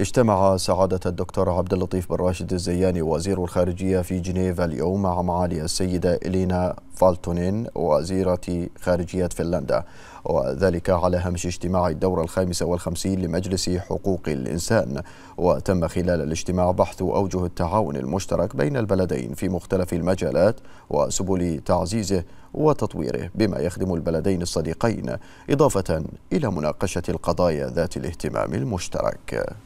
اجتمع سعادة الدكتور عبد اللطيف بن راشد الزياني وزير الخارجية في جنيف اليوم مع معالي السيدة إلينا فالتونين وزيرة خارجية فنلندا وذلك على هامش اجتماع الدورة الخامسة والخمسين لمجلس حقوق الإنسان وتم خلال الاجتماع بحث أوجه التعاون المشترك بين البلدين في مختلف المجالات وسبل تعزيزه وتطويره بما يخدم البلدين الصديقين إضافة إلى مناقشة القضايا ذات الاهتمام المشترك